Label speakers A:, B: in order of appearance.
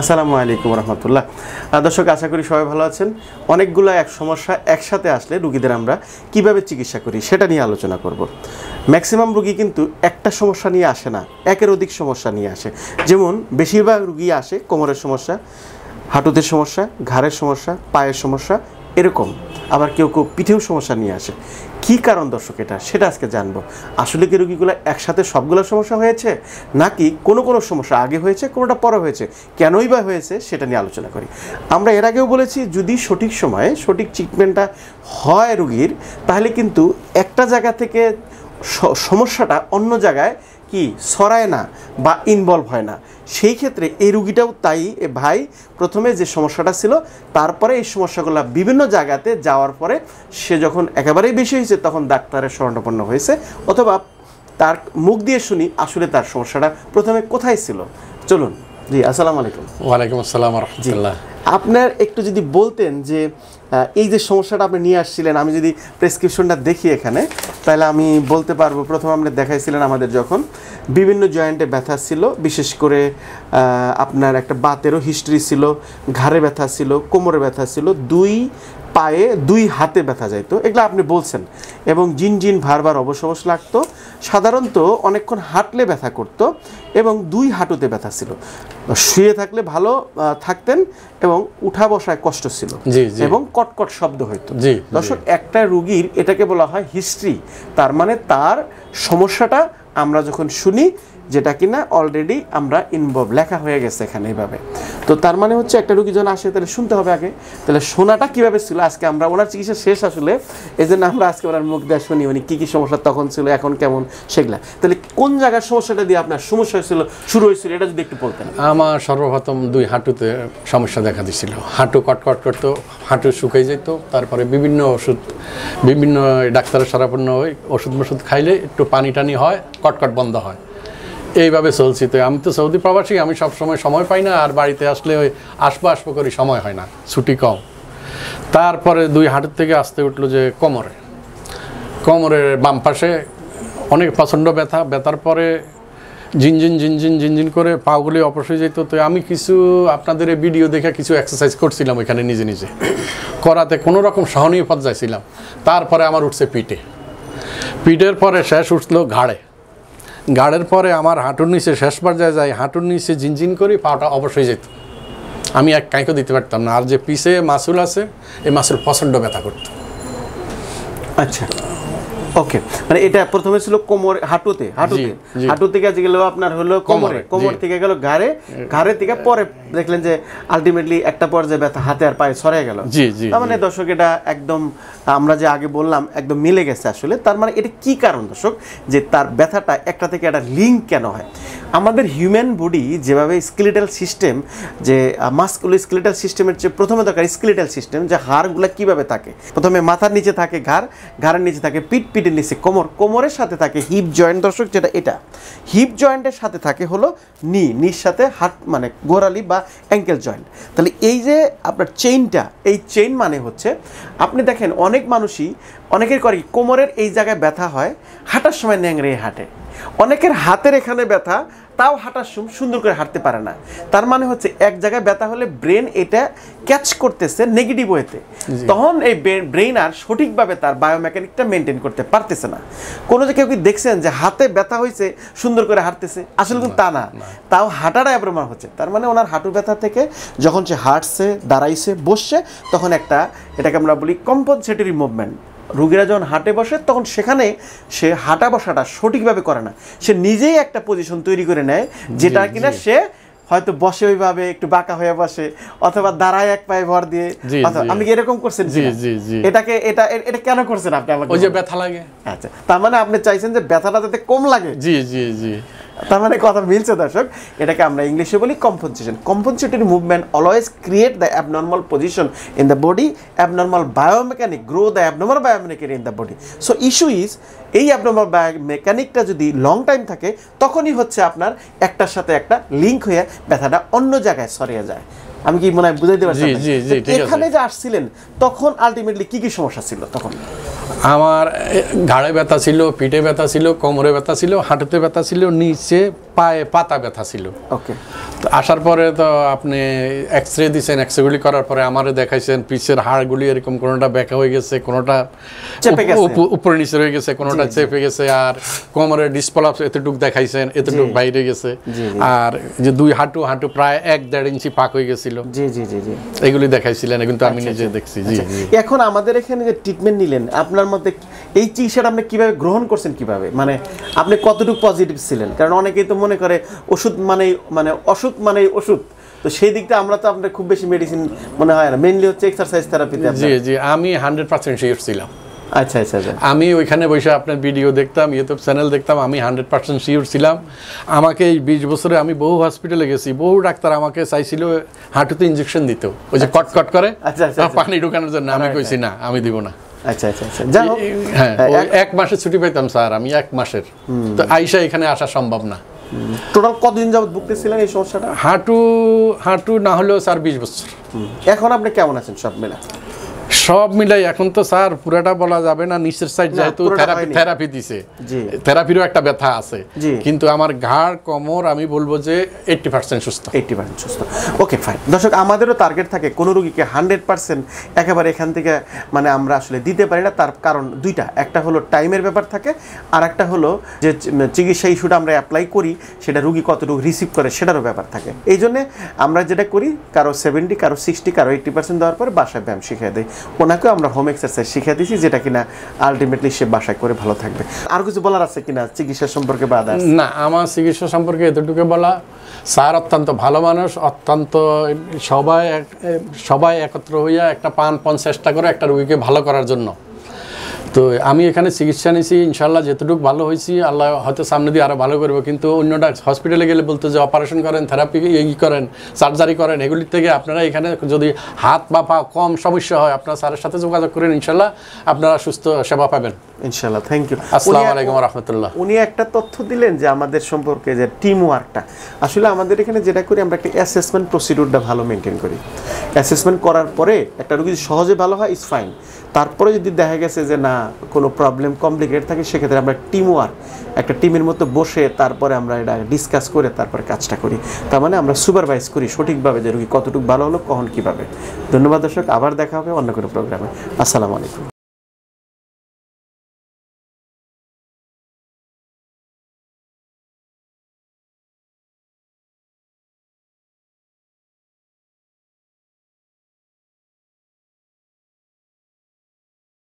A: আসসালামু আলাইকুম রহমতুল্লাহ দর্শক আশা করি সবাই ভালো আছেন অনেকগুলো এক সমস্যা একসাথে আসলে রুগীদের আমরা কিভাবে চিকিৎসা করি সেটা নিয়ে আলোচনা করব। ম্যাক্সিমাম রুগী কিন্তু একটা সমস্যা নিয়ে আসে না একের অধিক সমস্যা নিয়ে আসে যেমন বেশিরভাগ রুগী আসে কোমরের সমস্যা হাঁটুতের সমস্যা ঘাড়ের সমস্যা পায়ের সমস্যা এরকম আবার কেউ কেউ পিঠেও সমস্যা নিয়ে আসে কি কারণ দর্শক এটা সেটা আজকে জানবো আসলে কি রোগীগুলো একসাথে সবগুলো সমস্যা হয়েছে নাকি কোনো কোনো সমস্যা আগে হয়েছে কোনোটা পরে হয়েছে কেনই বা হয়েছে সেটা নিয়ে আলোচনা করি আমরা এর আগেও বলেছি যদি সঠিক সময়ে সঠিক ট্রিটমেন্টটা হয় রোগীর তাহলে কিন্তু একটা জায়গা থেকে সমস্যাটা অন্য জায়গায় কি সরায় না বা ইনভলভ হয় না সেই ক্ষেত্রে এই রুগীটাও তাই ভাই প্রথমে যে সমস্যাটা ছিল তারপরে এই সমস্যাগুলো বিভিন্ন জায়গাতে যাওয়ার পরে সে যখন একেবারেই বেশি হয়েছে তখন ডাক্তারের স্মরণাপন্ন হয়েছে অথবা তার মুখ দিয়ে শুনি আসলে তার সমস্যাটা প্রথমে কোথায় ছিল চলুন জি আসসালামু আলাইকুম
B: ওয়ালাইকুম আসসালাম রহমতুল্লাহ
A: আপনার একটু যদি বলতেন যে এই যে সমস্যাটা আপনি নিয়ে আসছিলেন আমি যদি প্রেসক্রিপশনটা দেখি এখানে তাহলে আমি বলতে পারবো প্রথম আপনি দেখাইছিলেন আমাদের যখন বিভিন্ন জয়েন্টে ব্যথা ছিল বিশেষ করে আপনার একটা বাতেরও হিস্ট্রি ছিল ঘাড়ে ব্যথা ছিল কোমরে ব্যথা ছিল দুই পায়ে দুই হাতে ব্যথা যাইতো এগুলো আপনি বলছেন এবং জিন জিন ভারবার অবশ লাগতো সাধারণত অনেকক্ষণ হাঁটলে ব্যথা করত এবং দুই হাঁটুতে ব্যথা ছিল শুয়ে থাকলে ভালো থাকতেন এবং উঠা বসায় কষ্ট ছিল এবং কটকট শব্দ হইতো দর্শক একটা রুগীর এটাকে বলা হয় হিস্ট্রি তার মানে তার সমস্যাটা আমরা যখন শুনি যেটা কিনা অলরেডি আমরা ইনভলভ লেখা হয়ে গেছে এখানে এইভাবে তো তার মানে হচ্ছে একটা রুগী যখন আসে তাহলে শুনতে হবে আগে তাহলে শোনাটা কীভাবে ছিল আজকে আমরা ওনার চিকিৎসা শেষ আসলে এই জন্য আমরা আজকে ওনার মুখ দেওয়া শুনি উনি কী কী সমস্যা তখন ছিল এখন কেমন সেগুলা তাহলে কোন জায়গার সমস্যাটা দিয়ে আপনার সমস্যা হয়েছিল শুরু হয়েছিল এটা যদি একটু বলতেন
B: আমার সর্বপ্রথম দুই হাঁটুতে সমস্যা দেখা দিছিল হাঁটু কটকট করতো হাঁটু শুকিয়ে যেত তারপরে বিভিন্ন ওষুধ বিভিন্ন ডাক্তারের হয় ওষুধ মষুধ খাইলে একটু পানি টানি হয় কটকট বন্ধ হয় এইভাবে চলছি তো আমি তো সৌদি প্রবাসী আমি সব সময় সময় পাই না আর বাড়িতে আসলে ওই আসবো আসবো করি সময় হয় না ছুটি কম তারপরে দুই হাঁটুর থেকে আসতে উঠলো যে কোমরে কোমরের বাম পাশে অনেক প্রচণ্ড ব্যথা ব্যথার পরে ঝিনঝিন ঝিনঝিন ঝিনঝিন করে পাগুলি অপস হয়ে যেত তো আমি কিছু আপনাদের এই ভিডিও দেখে কিছু এক্সারসাইজ করছিলাম ওইখানে নিজে নিজে করাতে কোনো রকম সহনীয় পথ যাইছিলাম তারপরে আমার উঠছে পিঠে পিঠের পরে শেষ উঠলো ঘাড়ে গাড়ের পরে আমার হাঁটুর নিচে শেষ পর্যায়ে যাই হাঁটুর নিচে ঝিনঝিন করি পাটা অবশ্যই যেত আমি এক কাইকো দিতে পারতাম না আর যে পিসে মাসুল আছে এই মাসুল প্রচণ্ড ব্যথা করত আচ্ছা ওকে মানে এটা প্রথমে ছিল কোমরে হাঁটুতে
A: হাঁটুতে হাঁটু থেকে গেলো আপনার হলো কোমরে কোমর থেকে গেল ঘাড়ে ঘাড়ে থেকে পরে দেখলেন যে আলটিমেটলি একটা পর্যায়ে ব্যথা হাতে আর পায়ে সরে গেল তার মানে দর্শক এটা একদম আমরা যে আগে বললাম একদম মিলে গেছে আসলে তার মানে এটা কি কারণ দর্শক যে তার ব্যথাটা একটা থেকে একটা লিঙ্ক কেন হয় আমাদের হিউম্যান বডি যেভাবে স্কেলিটাল সিস্টেম যে মাস্কুল স্কেলিটাল সিস্টেমের যে প্রথমে দরকার স্কেলিটাল সিস্টেম যে হাড়গুলো কীভাবে থাকে প্রথমে মাথার নিচে থাকে ঘাড় ঘাড়ের নিচে থাকে পিঠ পিঠের নিচে কোমর কোমরের সাথে থাকে হিপ জয়েন্ট দর্শক যেটা এটা হিপ জয়েন্টের সাথে থাকে হলো নি নির সাথে হাট মানে গোড়ালি বা অ্যাঙ্কেল জয়েন্ট তাহলে এই যে আপনার চেইনটা এই চেইন মানে হচ্ছে আপনি দেখেন অনেক মানুষই অনেকের করে কোমরের এই জায়গায় ব্যথা হয় হাঁটার সময় ন্যাংড়ে হাঁটে অনেকের হাতের এখানে ব্যথা তাও হাঁটার সময় সুন্দর করে হাঁটতে পারে না তার মানে হচ্ছে এক জায়গায় ব্যথা হলে ব্রেন এটা ক্যাচ করতেছে নেগেটিভ ওয়েতে তখন এই ব্রেন আর সঠিকভাবে তার বায়োমেকানিকটা মেনটেন করতে পারতেছে না কোনো যে কেউ কি দেখছেন যে হাতে ব্যথা হয়েছে সুন্দর করে হাঁটতেছে আসলে কিন্তু তা না তাও হাঁটাটা অ্যাব্রমার হচ্ছে তার মানে ওনার হাঁটু ব্যথা থেকে যখন সে হাঁটছে দাঁড়াইছে বসছে তখন একটা এটাকে আমরা বলি কম্পনসেটরি মুভমেন্ট রুগীরা যখন হাঁটে বসে তখন সেখানে সে হাঁটা বসাটা সঠিকভাবে করে না সে নিজেই একটা পজিশন তৈরি করে নেয় যেটা কিনা সে হয়তো বসে ওইভাবে একটু বাঁকা হয়ে বসে অথবা দাঁড়ায় এক পায়ে ভর দিয়ে আমি কি এরকম করছেন এটাকে এটা এটা কেন করছেন আপনি আমাকে ওই যে ব্যথা লাগে আচ্ছা তার মানে আপনি চাইছেন যে ব্যথাটা যাতে কম লাগে জি জি জি তার মানে কথা মিলছে দর্শক এটাকে আমরা ইংলিশে বলি compensation compensatory movement always create the abnormal position in the body abnormal biomechanic grow the abnormal biomechanic in the body so issue is এই অ্যাবনর্মাল মেকানিকটা যদি লং টাইম থাকে তখনই হচ্ছে আপনার একটার সাথে একটা লিঙ্ক হয়ে ব্যথাটা অন্য জায়গায় সরিয়ে যায় আমি কি মানে বুঝাইতে পারছি এখানে যে আসছিলেন তখন আলটিমেটলি কি কি সমস্যা
B: ছিল তখন আমার ঘাড়ে ব্যথা ছিল পিঠে ব্যথা ছিল কোমরে ব্যথা ছিল হাঁটুতে ব্যথা ছিল নিচে পায়ে পাতা ব্যথা ছিল ওকে তো আসার পরে তো আপনি এক্স রে দিয়েছেন এক্স রেগুলি করার পরে আমারে দেখাইছেন পিছের হাড়গুলি এরকম কোনোটা ব্যাকা হয়ে গেছে কোনোটা উপরে নিচে হয়ে গেছে কোনোটা চেপে গেছে আর কোমরে ডিসপলাপস এতটুকু দেখাইছেন এতটুকু বাইরে গেছে আর যে দুই হাঁটু হাঁটু প্রায় এক দেড় ইঞ্চি পাক হয়ে গেছিল ছিল জি জি জি জি এগুলি দেখাইছিলেন কিন্তু আমি আচ্ছা, নিজে আচ্ছা। দেখছি আচ্ছা। জি এখন আমাদের এখানে যে
A: ট্রিটমেন্ট নিলেন আপনার মধ্যে এই চিকিৎসাটা আপনি কিভাবে গ্রহণ করছেন কিভাবে মানে আপনি কতটুকু পজিটিভ ছিলেন কারণ অনেকেই তো মনে করে ওষুধ মানে মানে অসুখ মানে ওষুধ তো সেই দিকটা আমরা তো আপনার খুব বেশি মেডিসিন মনে হয় না মেইনলি হচ্ছে এক্সারসাইজ থেরাপিতে জি
B: জি আমি হান্ড্রেড পার্সেন্ট শিওর ছিলাম আচ্ছা, আচ্ছা আচ্ছা আমি ওইখানে বসে আপনার ভিডিও দেখতাম ইউটিউব চ্যানেল দেখতাম আমি হান্ড্রেড পার্সেন্ট শিওর ছিলাম আমাকে এই বিশ বছরে আমি বহু হসপিটালে গেছি বহু ডাক্তার আমাকে চাইছিল হাঁটুতে ইঞ্জেকশন দিত ওই যে আচ্ছা, কট কট করে আচ্ছা, পানি ঢুকানোর জন্য আমি কইছি না আমি দিব না হ্যাঁ, হ্যাঁ, এক মাসের ছুটি পেতাম স্যার আমি এক মাসের তো আইসা এখানে আসা সম্ভব না টোটাল কতদিন যাবত ভুগতেছিলেন এই সমস্যাটা হাঁটু হাঁটু না হলেও স্যার বিশ বছর এখন আপনি কেমন আছেন সব মেলা সব মিলাই এখন তো স্যার পুরাটা বলা যাবে না নিচের সাইড যেহেতু থেরাপি দিছে থেরাপিরও একটা ব্যথা আছে কিন্তু আমার ঘাড় কমর আমি বলবো যে এইটটি পার্সেন্ট সুস্থ এইটটি পার্সেন্ট সুস্থ ওকে
A: ফাইন দর্শক আমাদেরও টার্গেট থাকে কোনো রুগীকে হান্ড্রেড পার্সেন্ট একেবারে এখান থেকে মানে আমরা আসলে দিতে পারি না তার কারণ দুইটা একটা হলো টাইমের ব্যাপার থাকে আর একটা হলো যে মানে চিকিৎসা ইস্যুটা আমরা অ্যাপ্লাই করি সেটা রুগী কতটুকু রিসিভ করে সেটারও ব্যাপার থাকে এই জন্যে আমরা যেটা করি কারো সেভেন্টি কারো সিক্সটি কারো এইটটি পার্সেন্ট দেওয়ার পরে বাসায় ব্যায়াম শিখিয়ে দেয় ওনাকেও আমরা হোম এক্সারসাইজ শিখে দিছি যেটা কিনা আলটিমেটলি সে বাসায় করে ভালো থাকবে
B: আর কিছু বলার আছে কিনা চিকিৎসা সম্পর্কে বা না আমার চিকিৎসা সম্পর্কে এতটুকু বলা স্যার অত্যন্ত ভালো মানুষ অত্যন্ত সবাই সবাই একত্র হইয়া একটা পান পণ চেষ্টা করে একটা রুগীকে ভালো করার জন্য তো আমি এখানে চিকিৎসা নিয়েছি ইনশাল্লাহ যেতটুকু ভালো হয়েছি আল্লাহ হয়তো সামনে দিয়ে আরও ভালো করবো কিন্তু অন্যটা হসপিটালে গেলে বলতো যে অপারেশন করেন থেরাপি ই করেন সার্জারি করেন এগুলির থেকে আপনারা এখানে যদি হাত বা পা কম সমস্যা হয় আপনারা স্যারের সাথে যোগাযোগ করেন ইনশাল্লাহ আপনারা সুস্থ সেবা পাবেন ইনশাল্লাহ থ্যাংক ইউ আসসালামু আলাইকুম রহমতুল্লাহ
A: উনি একটা তথ্য দিলেন যে আমাদের সম্পর্কে যে টিম ওয়ার্কটা আসলে আমাদের এখানে যেটা করি আমরা একটা অ্যাসেসমেন্ট প্রসিডিউরটা ভালো মেনটেন করি অ্যাসেসমেন্ট করার পরে একটা রোগী সহজে ভালো হয় ইজ ফাইন তারপরে যদি দেখা গেছে যে না কোনো প্রবলেম কমপ্লিকেট থাকে সেক্ষেত্রে আমরা টিম ওয়ার্ক একটা টিমের মতো বসে তারপরে আমরা এটা ডিসকাস করে তারপরে কাজটা করি তার মানে আমরা সুপারভাইজ করি সঠিকভাবে যে রুগী কতটুকু ভালো হলো কখন কীভাবে ধন্যবাদ দর্শক আবার দেখা হবে অন্য কোনো প্রোগ্রামে আসসালামু আলাইকুম